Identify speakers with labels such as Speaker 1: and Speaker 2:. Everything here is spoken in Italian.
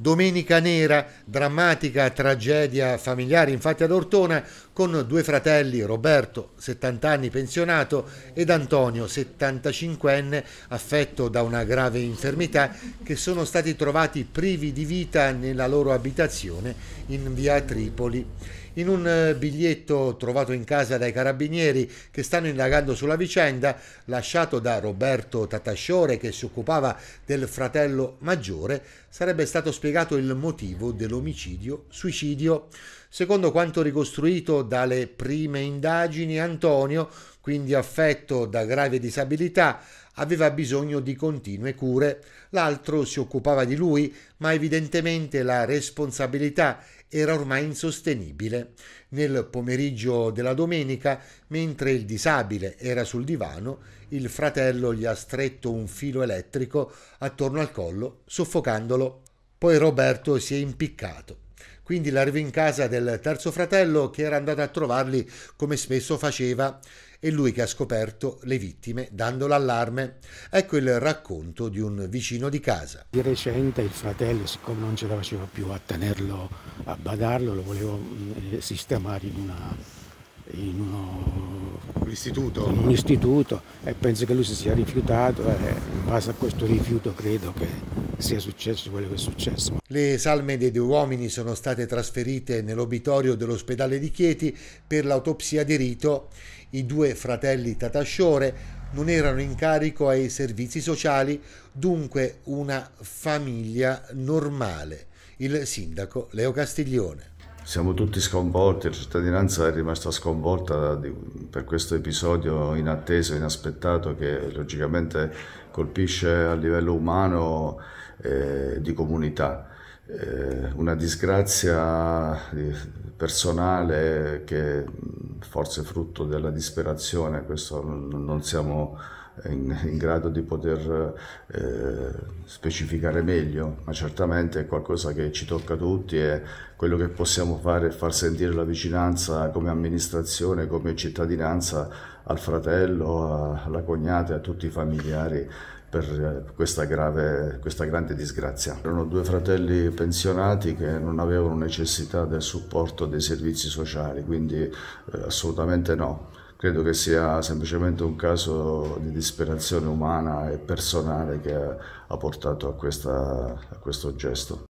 Speaker 1: Domenica Nera, drammatica tragedia familiare infatti ad Ortona con due fratelli, Roberto, 70 anni pensionato, ed Antonio, 75enne, affetto da una grave infermità, che sono stati trovati privi di vita nella loro abitazione in via Tripoli. In un eh, biglietto trovato in casa dai carabinieri che stanno indagando sulla vicenda, lasciato da Roberto Tatasciore che si occupava del fratello maggiore, sarebbe stato spiegato il motivo dell'omicidio-suicidio. Secondo quanto ricostruito dalle prime indagini, Antonio, quindi affetto da grave disabilità, aveva bisogno di continue cure. L'altro si occupava di lui, ma evidentemente la responsabilità era ormai insostenibile. Nel pomeriggio della domenica, mentre il disabile era sul divano, il fratello gli ha stretto un filo elettrico attorno al collo, soffocandolo. Poi Roberto si è impiccato. Quindi l'arrivo in casa del terzo fratello che era andato a trovarli come spesso faceva e lui che ha scoperto le vittime dando l'allarme. Ecco il racconto di un vicino di casa. Di recente il fratello, siccome non ce la faceva più a tenerlo, a badarlo, lo volevo mm, eh,
Speaker 2: sistemare in una in uno, un, istituto. in un
Speaker 1: istituto
Speaker 2: e penso che lui si sia rifiutato e in base a questo rifiuto credo che sia successo
Speaker 1: quello che è successo. Le salme dei due uomini sono state trasferite nell'obitorio dell'ospedale di Chieti per l'autopsia di rito. I due fratelli Tatasciore non erano in carico ai servizi sociali, dunque una famiglia normale. Il sindaco Leo Castiglione
Speaker 2: siamo tutti sconvolti, la cittadinanza è rimasta sconvolta di, per questo episodio inatteso, inaspettato, che logicamente colpisce a livello umano eh, di comunità. Eh, una disgrazia eh, personale che forse è frutto della disperazione, questo non siamo in, in grado di poter eh, specificare meglio, ma certamente è qualcosa che ci tocca tutti e quello che possiamo fare è far sentire la vicinanza come amministrazione, come cittadinanza al fratello, alla cognata e a tutti i familiari per eh, questa, grave, questa grande disgrazia. Erano due fratelli pensionati che non avevano necessità del supporto dei servizi sociali, quindi eh, assolutamente no credo che sia semplicemente un caso di disperazione umana e personale che ha portato a, questa, a questo gesto.